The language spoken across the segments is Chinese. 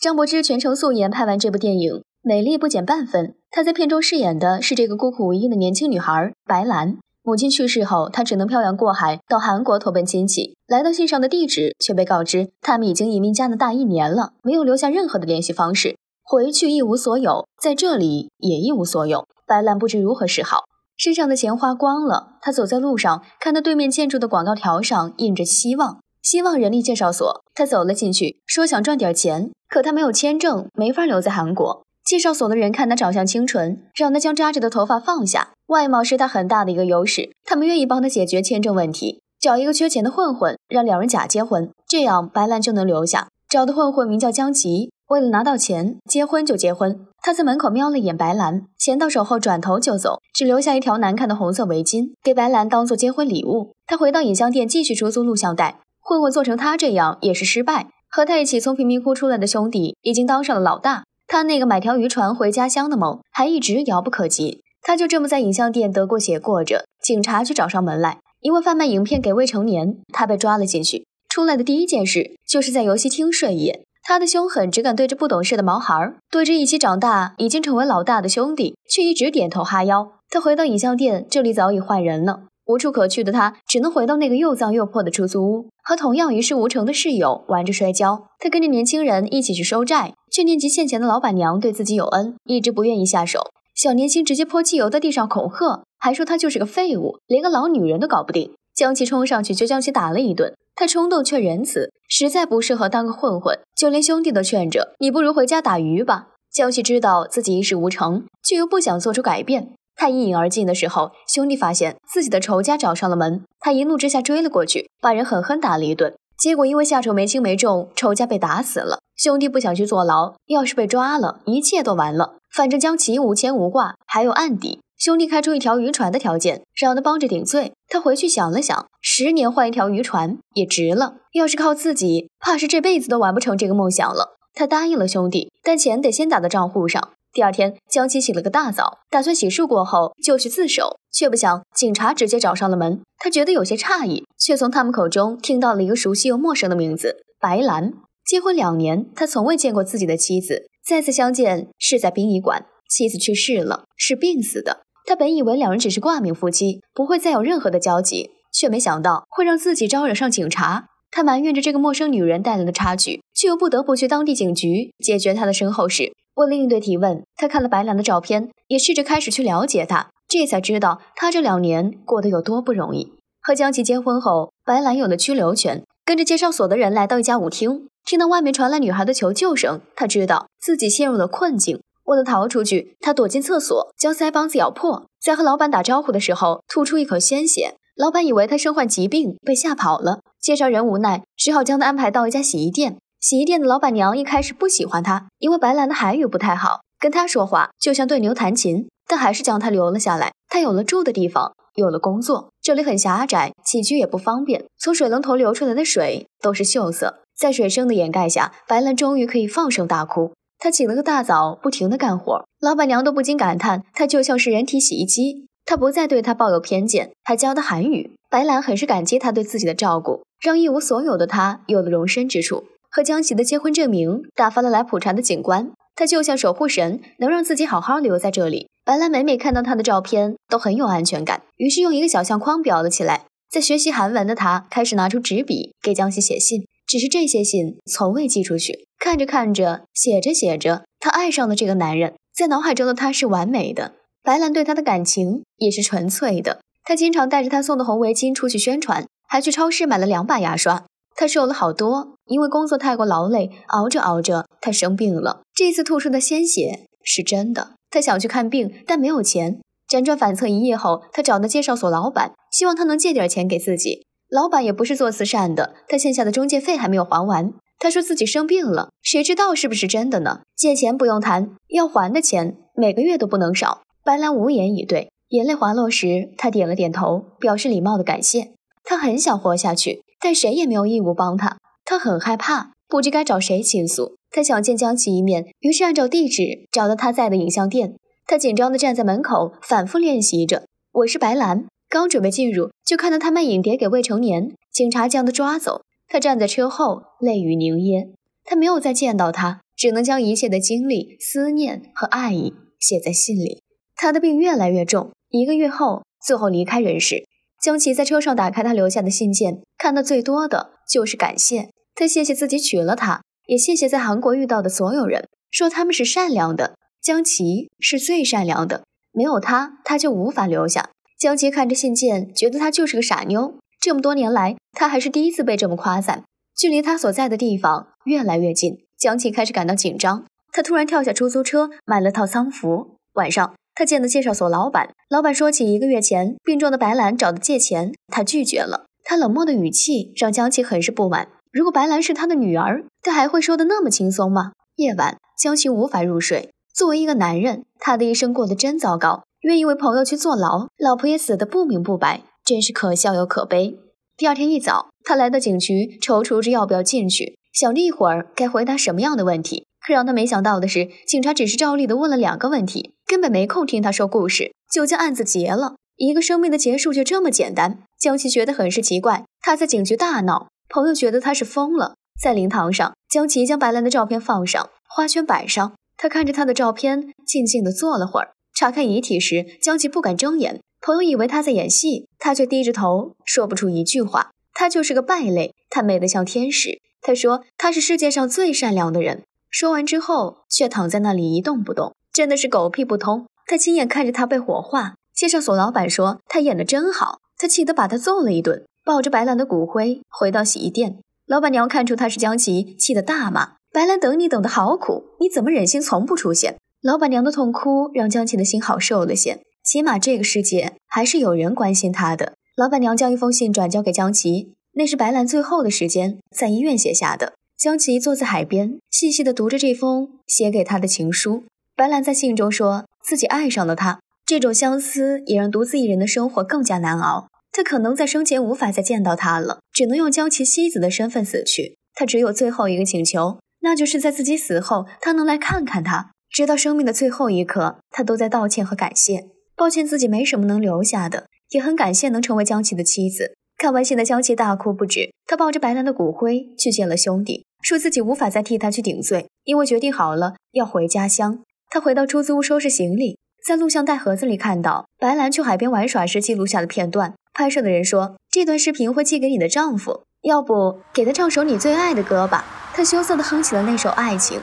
张柏芝全程素颜拍完这部电影，美丽不减半分。她在片中饰演的是这个孤苦无依的年轻女孩白兰。母亲去世后，她只能漂洋过海到韩国投奔亲戚。来到信上的地址，却被告知他们已经移民加拿大一年了，没有留下任何的联系方式。回去一无所有，在这里也一无所有。白兰不知如何是好，身上的钱花光了。她走在路上，看到对面建筑的广告条上印着希望。希望人力介绍所，他走了进去，说想赚点钱，可他没有签证，没法留在韩国。介绍所的人看他长相清纯，让他将扎着的头发放下。外貌是他很大的一个优势，他们愿意帮他解决签证问题，找一个缺钱的混混，让两人假结婚，这样白兰就能留下。找的混混名叫江吉，为了拿到钱，结婚就结婚。他在门口瞄了一眼白兰，钱到手后转头就走，只留下一条难看的红色围巾给白兰当做结婚礼物。他回到影像店继续出租录像带。混混做成他这样也是失败。和他一起从贫民窟出来的兄弟已经当上了老大，他那个买条渔船回家乡的梦还一直遥不可及。他就这么在影像店得过且过着，警察却找上门来，因为贩卖影片给未成年，他被抓了进去。出来的第一件事就是在游戏厅睡一夜。他的凶狠只敢对着不懂事的毛孩，对着一起长大、已经成为老大的兄弟却一直点头哈腰。他回到影像店，这里早已换人了。无处可去的他，只能回到那个又脏又破的出租屋，和同样一事无成的室友玩着摔跤。他跟着年轻人一起去收债，却念及欠钱的老板娘对自己有恩，一直不愿意下手。小年轻直接泼汽油在地上恐吓，还说他就是个废物，连个老女人都搞不定。江琪冲上去就将其打了一顿。他冲动却仁慈，实在不适合当个混混，就连兄弟都劝着你不如回家打鱼吧。江琪知道自己一事无成，却又不想做出改变。他一饮而尽的时候，兄弟发现自己的仇家找上了门。他一怒之下追了过去，把人狠狠打了一顿。结果因为下手没轻没重，仇家被打死了。兄弟不想去坐牢，要是被抓了，一切都完了。反正江奇无牵无挂，还有案底。兄弟开出一条渔船的条件，让他帮着顶罪。他回去想了想，十年换一条渔船也值了。要是靠自己，怕是这辈子都完不成这个梦想了。他答应了兄弟，但钱得先打到账户上。第二天，江七起了个大早，打算洗漱过后就去自首，却不想警察直接找上了门。他觉得有些诧异，却从他们口中听到了一个熟悉又陌生的名字——白兰。结婚两年，他从未见过自己的妻子。再次相见是在殡仪馆，妻子去世了，是病死的。他本以为两人只是挂名夫妻，不会再有任何的交集，却没想到会让自己招惹上警察。他埋怨着这个陌生女人带来的差距，却又不得不去当地警局解决他的身后事。为了应对提问，他看了白兰的照片，也试着开始去了解她。这才知道她这两年过得有多不容易。和江琪结婚后，白兰有了居留权，跟着介绍所的人来到一家舞厅，听到外面传来女孩的求救声，他知道自己陷入了困境。为了逃出去，他躲进厕所，将腮帮子咬破，在和老板打招呼的时候吐出一口鲜血，老板以为他身患疾病，被吓跑了。介绍人无奈，只好将他安排到一家洗衣店。洗衣店的老板娘一开始不喜欢他，因为白兰的韩语不太好，跟他说话就像对牛弹琴。但还是将他留了下来。他有了住的地方，有了工作。这里很狭窄，起居也不方便。从水龙头流出来的水都是锈色，在水声的掩盖下，白兰终于可以放声大哭。他起了个大早，不停的干活，老板娘都不禁感叹，他就像是人体洗衣机。她不再对他抱有偏见，还教他韩语，白兰很是感激她对自己的照顾，让一无所有的他有了容身之处。和江喜的结婚证明打发了来普查的警官，他就像守护神，能让自己好好留在这里。白兰每每看到他的照片，都很有安全感，于是用一个小相框裱了起来。在学习韩文的他，开始拿出纸笔给江喜写信，只是这些信从未寄出去。看着看着，写着写着，他爱上了这个男人，在脑海中的他是完美的。白兰对他的感情也是纯粹的。他经常带着他送的红围巾出去宣传，还去超市买了两把牙刷。他瘦了好多，因为工作太过劳累，熬着熬着，他生病了。这次吐出的鲜血是真的。他想去看病，但没有钱。辗转反侧一夜后，他找到介绍所老板，希望他能借点钱给自己。老板也不是做慈善的，他欠下的中介费还没有还完。他说自己生病了，谁知道是不是真的呢？借钱不用谈，要还的钱每个月都不能少。白兰无言以对，眼泪滑落时，他点了点头，表示礼貌的感谢。他很想活下去。但谁也没有义务帮他，他很害怕，不知该找谁倾诉，他想见江琪一面，于是按照地址找到他在的影像店。他紧张地站在门口，反复练习着：“我是白兰。”刚准备进入，就看到他卖影碟给未成年警察将他抓走。他站在车后，泪雨凝噎。他没有再见到他，只能将一切的经历、思念和爱意写在信里。他的病越来越重，一个月后，最后离开人世。江琪在车上打开他留下的信件，看的最多的就是感谢。他谢谢自己娶了她，也谢谢在韩国遇到的所有人，说他们是善良的，江琪是最善良的。没有他，他就无法留下。江琪看着信件，觉得她就是个傻妞。这么多年来，他还是第一次被这么夸赞。距离他所在的地方越来越近，江琪开始感到紧张。他突然跳下出租车，买了套丧服。晚上，他见了介绍所老板。老板说起一个月前病重的白兰找他借钱，他拒绝了。他冷漠的语气让江琪很是不满。如果白兰是他的女儿，他还会说的那么轻松吗？夜晚，江琪无法入睡。作为一个男人，他的一生过得真糟糕。愿意为朋友去坐牢，老婆也死得不明不白，真是可笑又可悲。第二天一早，他来到警局，踌躇着要不要进去。想了一会儿该回答什么样的问题，可让他没想到的是，警察只是照例的问了两个问题，根本没空听他说故事，就将案子结了。一个生命的结束就这么简单。江琪觉得很是奇怪，他在警局大闹，朋友觉得他是疯了。在灵堂上，江琪将白兰的照片放上，花圈摆上，他看着他的照片，静静的坐了会儿。查看遗体时，江琪不敢睁眼，朋友以为他在演戏，他却低着头说不出一句话。他就是个败类。她美得像天使。他说：“他是世界上最善良的人。”说完之后，却躺在那里一动不动。真的是狗屁不通。他亲眼看着他被火化。介绍所老板说：“他演的真好。”他气得把他揍了一顿。抱着白兰的骨灰回到洗衣店，老板娘看出他是江琪，气得大骂：“白兰等你等得好苦，你怎么忍心从不出现？”老板娘的痛哭让江琪的心好受了些，起码这个世界还是有人关心他的。老板娘将一封信转交给江琪，那是白兰最后的时间，在医院写下的。江齐坐在海边，细细的读着这封写给他的情书。白兰在信中说自己爱上了他，这种相思也让独自一人的生活更加难熬。他可能在生前无法再见到他了，只能用江齐妻子的身份死去。他只有最后一个请求，那就是在自己死后，他能来看看他。直到生命的最后一刻，他都在道歉和感谢，抱歉自己没什么能留下的，也很感谢能成为江琪的妻子。看完信的江琪大哭不止，他抱着白兰的骨灰去见了兄弟，说自己无法再替他去顶罪，因为决定好了要回家乡。他回到出租屋收拾行李，在录像带盒子里看到白兰去海边玩耍时记录下的片段。拍摄的人说这段视频会寄给你的丈夫，要不给他唱首你最爱的歌吧。他羞涩地哼起了那首《爱情》。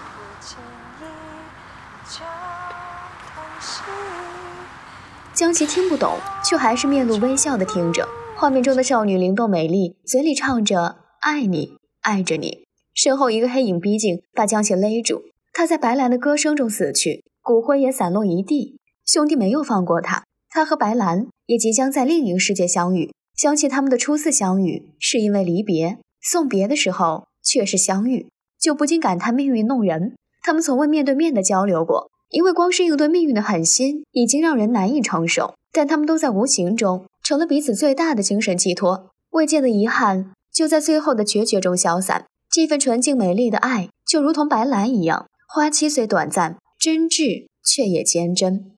江琪听不懂，却还是面露微笑地听着。画面中的少女灵动美丽，嘴里唱着“爱你，爱着你”，身后一个黑影逼近，把江雪勒住。她在白兰的歌声中死去，骨灰也散落一地。兄弟没有放过她，她和白兰也即将在另一个世界相遇。想起他们的初次相遇，是因为离别，送别的时候却是相遇，就不禁感叹命运弄人。他们从未面对面的交流过，因为光是应对命运的狠心已经让人难以承受，但他们都在无形中。成了彼此最大的精神寄托，未尽的遗憾就在最后的决绝中消散。这份纯净美丽的爱，就如同白兰一样，花期虽短暂，真挚却也坚贞。